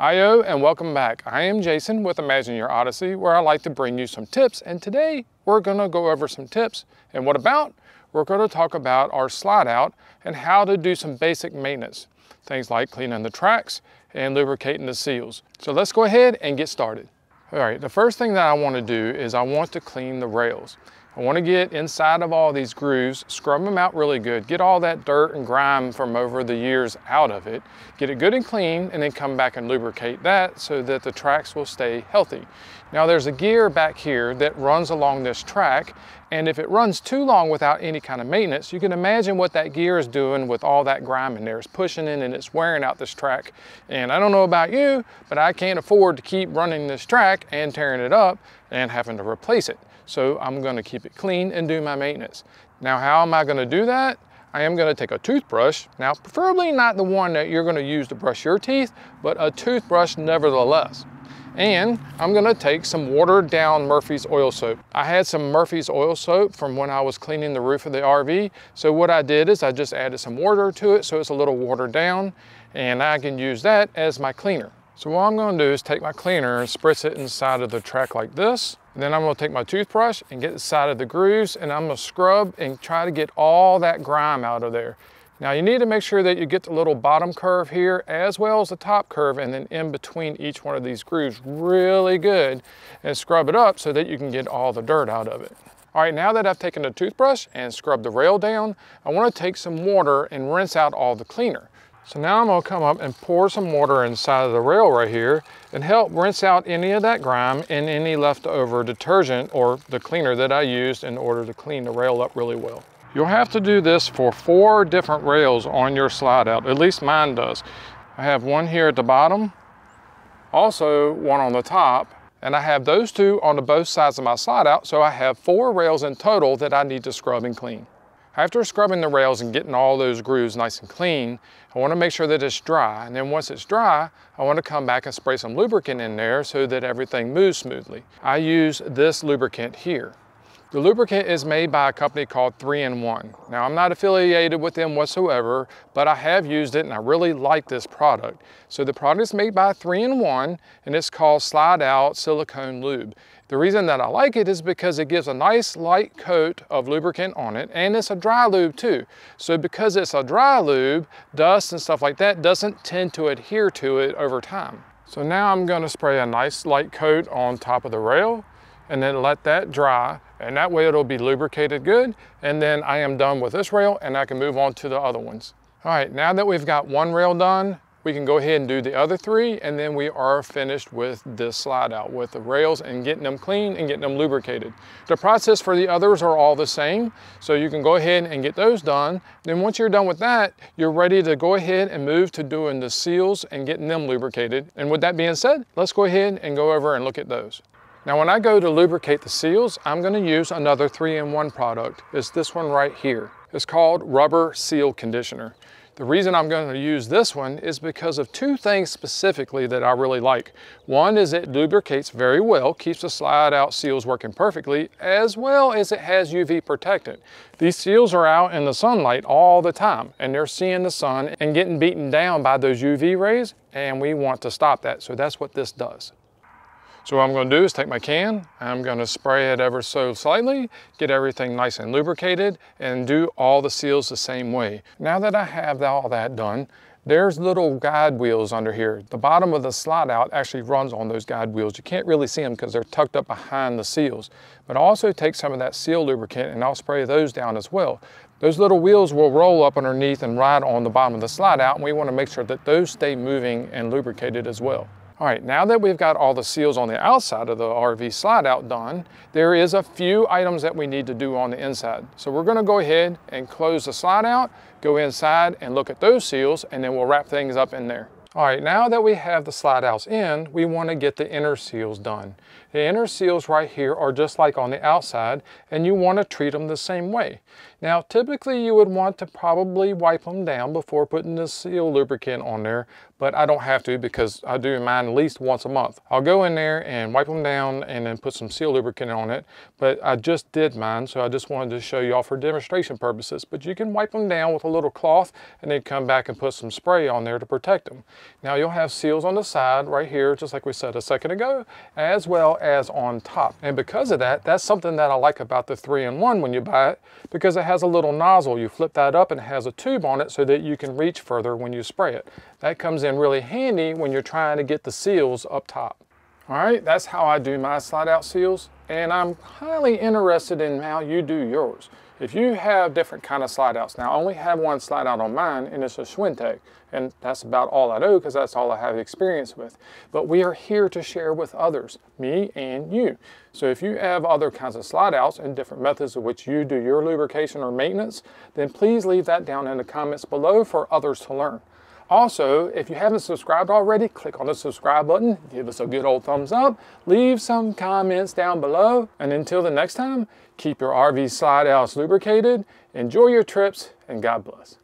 IO and welcome back. I am Jason with Imagine Your Odyssey where I like to bring you some tips and today we're going to go over some tips and what about? We're going to talk about our slide out and how to do some basic maintenance. Things like cleaning the tracks and lubricating the seals. So let's go ahead and get started. All right, the first thing that I want to do is I want to clean the rails. I wanna get inside of all these grooves, scrub them out really good, get all that dirt and grime from over the years out of it, get it good and clean, and then come back and lubricate that so that the tracks will stay healthy. Now there's a gear back here that runs along this track, and if it runs too long without any kind of maintenance, you can imagine what that gear is doing with all that grime in there. It's pushing in and it's wearing out this track. And I don't know about you, but I can't afford to keep running this track and tearing it up and having to replace it. So I'm gonna keep it clean and do my maintenance. Now, how am I gonna do that? I am gonna take a toothbrush. Now, preferably not the one that you're gonna use to brush your teeth, but a toothbrush nevertheless. And I'm gonna take some watered down Murphy's oil soap. I had some Murphy's oil soap from when I was cleaning the roof of the RV. So what I did is I just added some water to it so it's a little watered down and I can use that as my cleaner. So what I'm gonna do is take my cleaner and spritz it inside of the track like this. And then I'm gonna take my toothbrush and get inside of the grooves and I'm gonna scrub and try to get all that grime out of there. Now you need to make sure that you get the little bottom curve here as well as the top curve and then in between each one of these grooves really good and scrub it up so that you can get all the dirt out of it. All right, now that I've taken the toothbrush and scrubbed the rail down, I wanna take some water and rinse out all the cleaner. So now I'm gonna come up and pour some water inside of the rail right here and help rinse out any of that grime and any leftover detergent or the cleaner that I used in order to clean the rail up really well. You'll have to do this for four different rails on your slide out, at least mine does. I have one here at the bottom, also one on the top, and I have those two on the both sides of my slide out, so I have four rails in total that I need to scrub and clean. After scrubbing the rails and getting all those grooves nice and clean, I wanna make sure that it's dry. And then once it's dry, I wanna come back and spray some lubricant in there so that everything moves smoothly. I use this lubricant here. The lubricant is made by a company called 3-in-1. Now I'm not affiliated with them whatsoever, but I have used it and I really like this product. So the product is made by 3-in-1 and it's called Slide Out Silicone Lube. The reason that I like it is because it gives a nice light coat of lubricant on it and it's a dry lube too. So because it's a dry lube, dust and stuff like that doesn't tend to adhere to it over time. So now I'm gonna spray a nice light coat on top of the rail and then let that dry and that way it'll be lubricated good. And then I am done with this rail and I can move on to the other ones. All right, now that we've got one rail done, we can go ahead and do the other three and then we are finished with this slide out with the rails and getting them clean and getting them lubricated. The process for the others are all the same. So you can go ahead and get those done. Then once you're done with that, you're ready to go ahead and move to doing the seals and getting them lubricated. And with that being said, let's go ahead and go over and look at those. Now when I go to lubricate the seals, I'm gonna use another 3-in-1 product. It's this one right here. It's called Rubber Seal Conditioner. The reason I'm gonna use this one is because of two things specifically that I really like. One is it lubricates very well, keeps the slide out seals working perfectly, as well as it has UV protectant. These seals are out in the sunlight all the time, and they're seeing the sun and getting beaten down by those UV rays, and we want to stop that, so that's what this does. So what I'm gonna do is take my can, I'm gonna spray it ever so slightly, get everything nice and lubricated, and do all the seals the same way. Now that I have all that done, there's little guide wheels under here. The bottom of the slide out actually runs on those guide wheels. You can't really see them because they're tucked up behind the seals. But i also take some of that seal lubricant and I'll spray those down as well. Those little wheels will roll up underneath and ride on the bottom of the slide out and we wanna make sure that those stay moving and lubricated as well. All right, now that we've got all the seals on the outside of the RV slide out done, there is a few items that we need to do on the inside. So we're gonna go ahead and close the slide out, go inside and look at those seals, and then we'll wrap things up in there. All right, now that we have the slide outs in, we wanna get the inner seals done. The inner seals right here are just like on the outside, and you wanna treat them the same way. Now, typically you would want to probably wipe them down before putting the seal lubricant on there, but I don't have to because I do mine at least once a month. I'll go in there and wipe them down and then put some seal lubricant on it, but I just did mine, so I just wanted to show y'all for demonstration purposes. But you can wipe them down with a little cloth and then come back and put some spray on there to protect them. Now you'll have seals on the side right here, just like we said a second ago, as well as on top. And because of that, that's something that I like about the 3-in-1 when you buy it, because it has a little nozzle. You flip that up and it has a tube on it so that you can reach further when you spray it. That comes in really handy when you're trying to get the seals up top. All right, that's how I do my slide out seals. And I'm highly interested in how you do yours. If you have different kind of slide outs, now I only have one slide out on mine and it's a Schwintek, And that's about all I know because that's all I have experience with. But we are here to share with others, me and you. So if you have other kinds of slide outs and different methods of which you do your lubrication or maintenance, then please leave that down in the comments below for others to learn. Also, if you haven't subscribed already, click on the subscribe button, give us a good old thumbs up, leave some comments down below, and until the next time, keep your RV slide outs lubricated, enjoy your trips, and God bless.